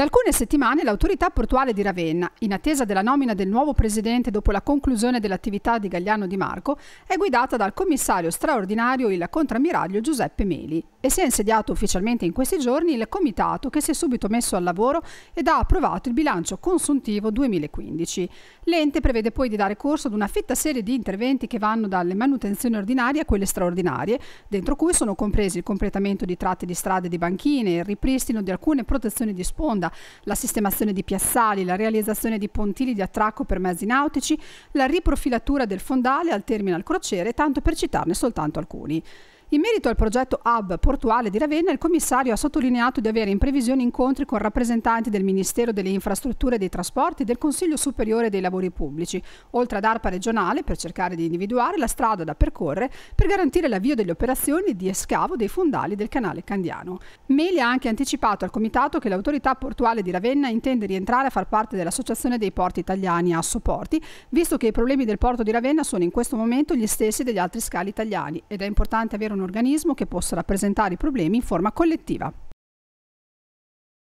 Da alcune settimane l'autorità portuale di Ravenna, in attesa della nomina del nuovo presidente dopo la conclusione dell'attività di Gagliano Di Marco, è guidata dal commissario straordinario il contrammiraglio Giuseppe Meli e si è insediato ufficialmente in questi giorni il comitato che si è subito messo al lavoro ed ha approvato il bilancio consuntivo 2015. L'ente prevede poi di dare corso ad una fitta serie di interventi che vanno dalle manutenzioni ordinarie a quelle straordinarie, dentro cui sono compresi il completamento di tratti di strade e di banchine, il ripristino di alcune protezioni di sponda, la sistemazione di piazzali, la realizzazione di pontili di attracco per mezzi nautici, la riprofilatura del fondale al terminal crociere, tanto per citarne soltanto alcuni. In merito al progetto Hub portuale di Ravenna, il commissario ha sottolineato di avere in previsione incontri con rappresentanti del Ministero delle Infrastrutture e dei Trasporti e del Consiglio Superiore dei Lavori Pubblici, oltre ad ARPA regionale per cercare di individuare la strada da percorrere per garantire l'avvio delle operazioni di escavo dei fondali del canale Candiano. Meli ha anche anticipato al comitato che l'autorità portuale di Ravenna intende rientrare a far parte dell'Associazione dei Porti Italiani a Sopporti, visto che i problemi del porto di Ravenna sono in questo momento gli stessi degli altri scali italiani ed è importante avere un un organismo che possa rappresentare i problemi in forma collettiva.